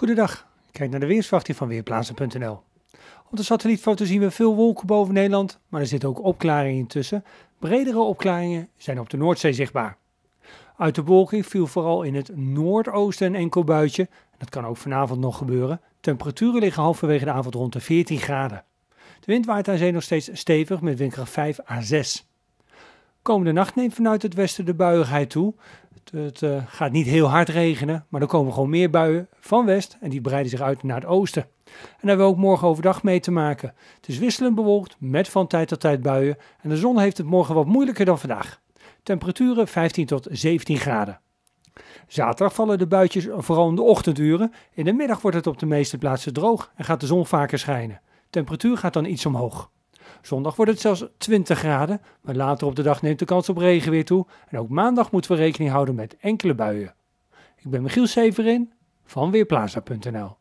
Goedendag, kijk naar de weersverwachting van Weerplaatsen.nl. Op de satellietfoto zien we veel wolken boven Nederland, maar er zitten ook opklaringen tussen. Bredere opklaringen zijn op de Noordzee zichtbaar. Uit de wolking viel vooral in het noordoosten een enkel buitje. Dat kan ook vanavond nog gebeuren. Temperaturen liggen halverwege de avond rond de 14 graden. De wind waait aan zee nog steeds stevig met windkracht 5 à 6. Komende nacht neemt vanuit het westen de buigheid toe. Het, eh, gaat niet heel hard regenen, maar er komen gewoon meer buien van west en die breiden zich uit naar het oosten. En daar hebben we ook morgen overdag mee te maken. Het is wisselend bewolkt met van tijd tot tijd buien en de zon heeft het morgen wat moeilijker dan vandaag. Temperaturen 15 tot 17 graden. Zaterdag vallen de buitjes vooral in de ochtenduren. In de middag wordt het op de meeste plaatsen droog en gaat de zon vaker schijnen. Temperatuur gaat dan iets omhoog. Zondag wordt het zelfs 20 graden, maar later op de dag neemt de kans op regen weer toe. En ook maandag moeten we rekening houden met enkele buien. Ik ben Michiel Severin van Weerplaza.nl